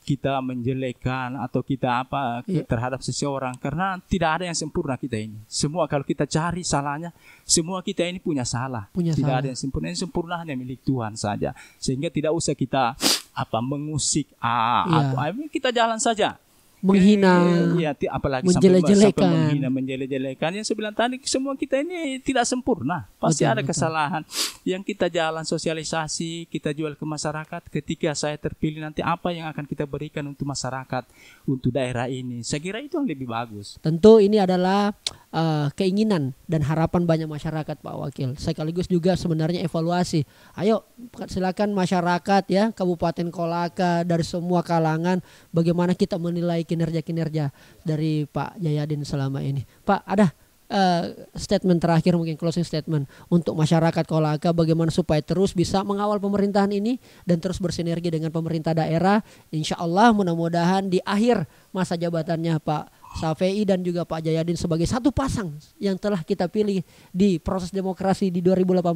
kita menjelekan atau kita apa yeah. terhadap seseorang karena tidak ada yang sempurna kita ini. Semua kalau kita cari salahnya, semua kita ini punya salah. Punya tidak salah. ada yang sempurna. Yang sempurna hanya milik Tuhan saja. Sehingga tidak usah kita apa mengusik ah, yeah. atau kita jalan saja menghina, ya, apalagi menjelek-jelekan, menghina, jelekan Yang sebilang tadi semua kita ini tidak sempurna, pasti betul, ada kesalahan. Betul. Yang kita jalan sosialisasi, kita jual ke masyarakat. Ketika saya terpilih nanti apa yang akan kita berikan untuk masyarakat, untuk daerah ini. Saya kira itu yang lebih bagus. Tentu ini adalah uh, keinginan dan harapan banyak masyarakat Pak Wakil. Sekaligus juga sebenarnya evaluasi. Ayo silakan masyarakat ya Kabupaten Kolaka dari semua kalangan bagaimana kita menilai kinerja-kinerja dari Pak Jayadin selama ini. Pak, ada uh, statement terakhir mungkin closing statement untuk masyarakat Kolaka bagaimana supaya terus bisa mengawal pemerintahan ini dan terus bersinergi dengan pemerintah daerah. Insya Allah mudah-mudahan di akhir masa jabatannya Pak Safei dan juga Pak Jayadin sebagai satu pasang yang telah kita pilih di proses demokrasi di 2018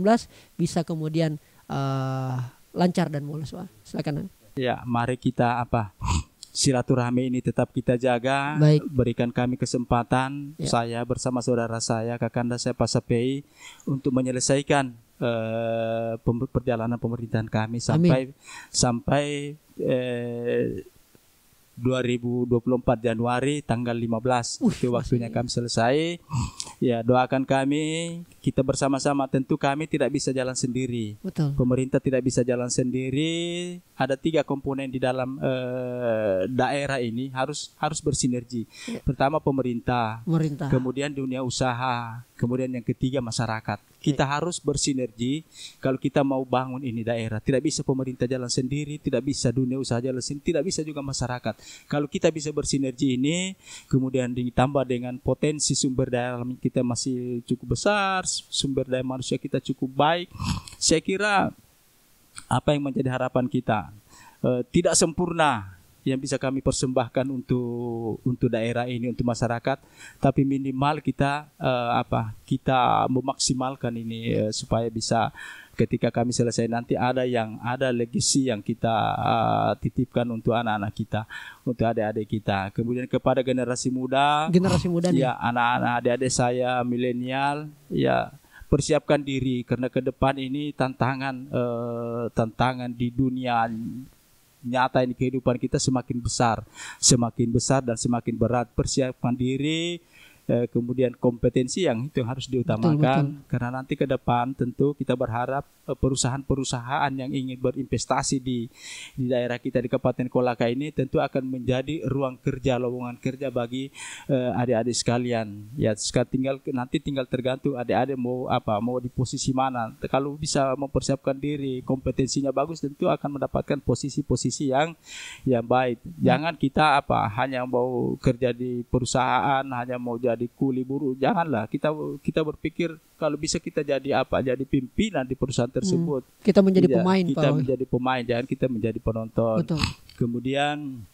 bisa kemudian uh, lancar dan mulus Pak. Silakan. Ya, mari kita apa? silaturahmi ini tetap kita jaga. Baik. Berikan kami kesempatan ya. saya bersama saudara saya Kakanda saya Pasapei untuk menyelesaikan uh, perjalanan pemerintahan kami sampai Amin. sampai eh, 2024 Januari tanggal 15 uh, itu waktunya kami selesai. Ya, doakan kami, kita bersama-sama. Tentu kami tidak bisa jalan sendiri. Betul. Pemerintah tidak bisa jalan sendiri. Ada tiga komponen di dalam uh, daerah ini harus harus bersinergi. Ya. Pertama pemerintah, pemerintah. Kemudian dunia usaha, kemudian yang ketiga masyarakat. Kita harus bersinergi kalau kita mau bangun ini daerah. Tidak bisa pemerintah jalan sendiri, tidak bisa dunia usaha jalan sendiri, tidak bisa juga masyarakat. Kalau kita bisa bersinergi ini, kemudian ditambah dengan potensi sumber daya alam kita masih cukup besar, sumber daya manusia kita cukup baik, saya kira apa yang menjadi harapan kita eh, tidak sempurna yang bisa kami persembahkan untuk untuk daerah ini untuk masyarakat tapi minimal kita uh, apa kita memaksimalkan ini uh, supaya bisa ketika kami selesai nanti ada yang ada legacy yang kita uh, titipkan untuk anak-anak kita, untuk adik-adik kita. Kemudian kepada generasi muda, generasi muda Ya, anak-anak adik-adik saya milenial, ya persiapkan diri karena ke depan ini tantangan uh, tantangan di dunia nyata ini kehidupan kita semakin besar, semakin besar dan semakin berat. Persiapkan diri Eh, kemudian kompetensi yang itu harus diutamakan betul, betul. karena nanti ke depan tentu kita berharap eh, perusahaan-perusahaan yang ingin berinvestasi di di daerah kita di Kabupaten Kolaka ini tentu akan menjadi ruang kerja lowongan kerja bagi eh, adik-adik sekalian ya sekarang tinggal nanti tinggal tergantung adik-adik mau apa mau di posisi mana kalau bisa mempersiapkan diri kompetensinya bagus tentu akan mendapatkan posisi-posisi yang yang baik ya. jangan kita apa hanya mau kerja di perusahaan hanya mau jadi jadi kuli buruh janganlah kita kita berpikir kalau bisa kita jadi apa jadi pimpinan di perusahaan hmm. tersebut hmm. kita menjadi tidak, pemain kita Pak. menjadi pemain jangan kita menjadi penonton Betul. kemudian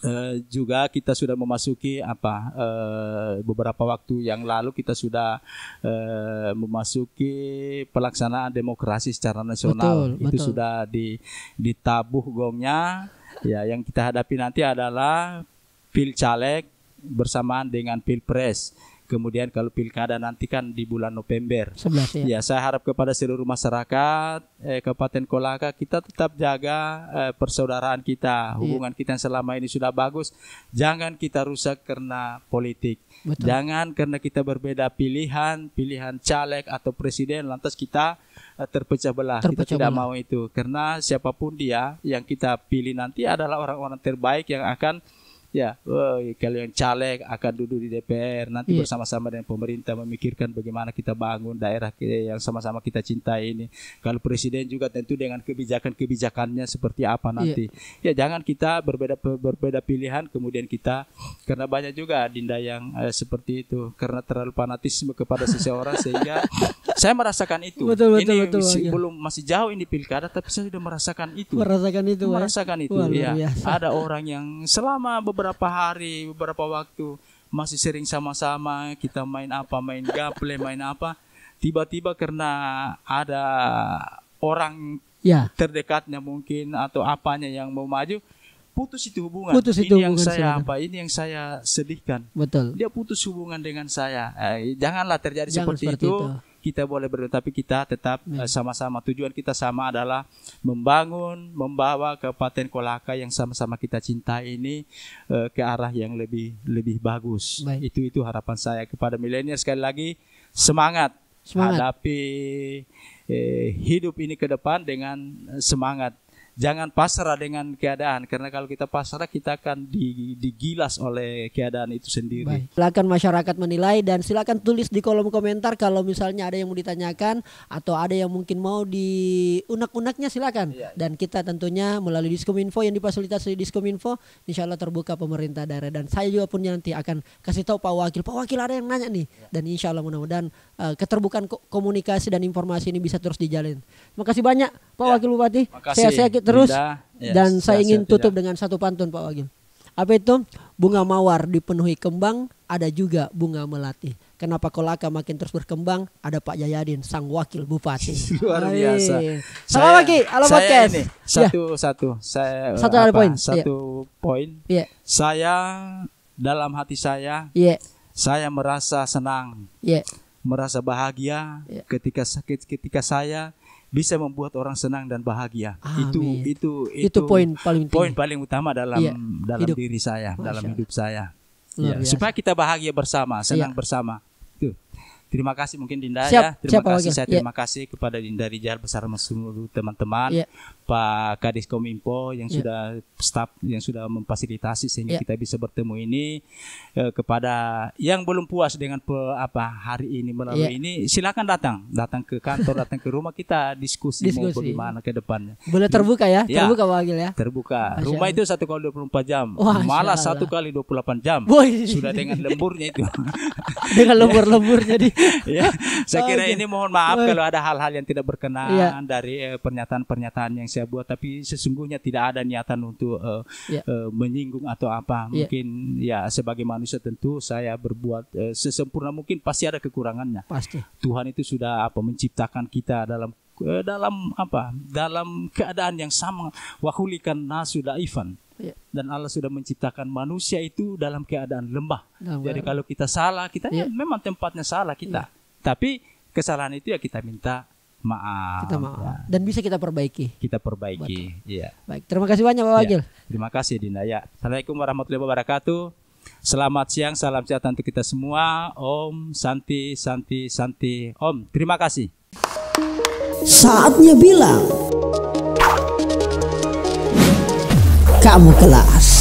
Uh, juga kita sudah memasuki apa uh, beberapa waktu yang lalu kita sudah uh, memasuki pelaksanaan demokrasi secara nasional betul, itu betul. sudah di ditabuh gongnya ya yang kita hadapi nanti adalah caleg bersamaan dengan pilpres. Kemudian kalau pilkada nanti kan di bulan November. 11 ya. Ya, saya harap kepada seluruh masyarakat eh, Kabupaten Kolaka kita tetap jaga eh, persaudaraan kita, iya. hubungan kita yang selama ini sudah bagus. Jangan kita rusak karena politik. Betul. Jangan karena kita berbeda pilihan, pilihan caleg atau presiden lantas kita eh, terpecah belah. Terpecah kita tidak mau itu karena siapapun dia yang kita pilih nanti adalah orang-orang terbaik yang akan ya oh, kalau yang caleg akan duduk di DPR nanti yeah. bersama-sama dengan pemerintah memikirkan bagaimana kita bangun daerah yang sama-sama kita cintai ini kalau presiden juga tentu dengan kebijakan-kebijakannya seperti apa iya. nanti yeah. ya jangan kita berbeda berbeda pilihan kemudian kita karena banyak juga dinda yang eh, seperti itu karena terlalu fanatisme kepada seseorang sehingga saya merasakan itu betul, betul, ini betul, ya. belum masih jauh ini pilkada tapi saya sudah merasakan itu merasakan itu merasakan ya? itu ya ada orang yang selama beberapa beberapa hari beberapa waktu masih sering sama-sama kita main apa main gaple main apa tiba-tiba karena ada orang ya. terdekatnya mungkin atau apanya yang mau maju putus itu hubungan. Putus itu ini hubungan yang saya sebenarnya. apa? Ini yang saya sedihkan. Betul. Dia putus hubungan dengan saya. Eh, janganlah terjadi Jangan seperti, seperti itu. itu kita boleh berbeda tapi kita tetap ya. eh, sama-sama uh, tujuan kita sama adalah membangun membawa Kabupaten Kolaka yang sama-sama kita cinta ini uh, ke arah yang lebih lebih bagus. Baik. Itu itu harapan saya kepada milenial sekali lagi semangat, semangat. hadapi eh, hidup ini ke depan dengan eh, semangat jangan pasrah dengan keadaan karena kalau kita pasrah kita akan digilas oleh keadaan itu sendiri. Baik. Silakan masyarakat menilai dan silakan tulis di kolom komentar kalau misalnya ada yang mau ditanyakan atau ada yang mungkin mau di unak unaknya silakan. Ya, ya. Dan kita tentunya melalui Diskominfo yang difasilitasi Diskominfo insya Allah terbuka pemerintah daerah dan saya juga pun nanti akan kasih tahu Pak Wakil. Pak Wakil ada yang nanya nih ya. dan insya Allah mudah-mudahan uh, keterbukaan komunikasi dan informasi ini bisa terus dijalin. Terima kasih banyak Pak ya. Wakil Bupati. Makasih. Saya, saya terus yes, dan saya ingin tutup dengan satu pantun Pak Wagil. Apa itu? Bunga mawar dipenuhi kembang, ada juga bunga melati. Kenapa Kolaka makin terus berkembang? Ada Pak Jayadin, sang wakil bupati. Luar biasa. saya, lagi. halo podcast. Ini, ya. satu, ya. satu, saya satu apa, poin, ya. satu ya. poin. Ya. Saya dalam hati saya, ya. saya merasa senang, Ya. merasa bahagia ya. ketika ketika saya bisa membuat orang senang dan bahagia. Amin. Itu itu itu, itu poin paling tinggi. paling utama dalam ya, dalam hidup. diri saya, Masya. dalam hidup saya. Ya, supaya kita bahagia bersama, iya. senang ya. bersama. Tuh. Terima kasih mungkin Dinda Siap, ya. Terima siap kasih saya terima ya. kasih kepada Dinda Rijal besar semua teman-teman. Ya. Pak Kadis Kominfo yang yeah. sudah staff yang sudah memfasilitasi sehingga yeah. kita bisa bertemu ini eh, kepada yang belum puas dengan pe, apa hari ini melalui yeah. ini silakan datang datang ke kantor datang ke rumah kita diskusi, diskusi. mau bagaimana ke depannya boleh ya. terbuka ya, ya terbuka wakil ya terbuka Masya rumah itu satu kali 24 jam Wah, malah satu kali 28 jam Boy. sudah dengan lemburnya itu dengan lembur-lembur jadi ya saya kira oh, ini mohon maaf Boy. kalau ada hal-hal yang tidak berkenan yeah. dari pernyataan eh, pernyataan-pernyataan yang saya saya buat tapi sesungguhnya tidak ada niatan untuk uh, eh, yeah. Ya. uh, menyinggung atau apa yeah. mungkin ya sebagai manusia tentu saya berbuat uh, sesempurna mungkin pasti ada kekurangannya pasti Tuhan itu sudah apa menciptakan kita dalam uh, dalam apa dalam keadaan yang sama wahulikan nasu daifan ya. Dan Allah sudah menciptakan manusia itu dalam keadaan lembah. Nah, Jadi kalau kita salah, kita ya. ya memang tempatnya salah kita. Ya. Tapi kesalahan itu ya kita minta maaf. Kita maaf. Ya. Dan bisa kita perbaiki. Kita perbaiki. Iya. Baik, terima kasih banyak Pak iya, Wakil. Ya. Terima kasih Dinda ya. Assalamualaikum warahmatullahi wabarakatuh. Selamat siang, salam sehat untuk kita semua. Om Santi, Santi, Santi. Om, terima kasih. Saatnya bilang. Kamu kelas.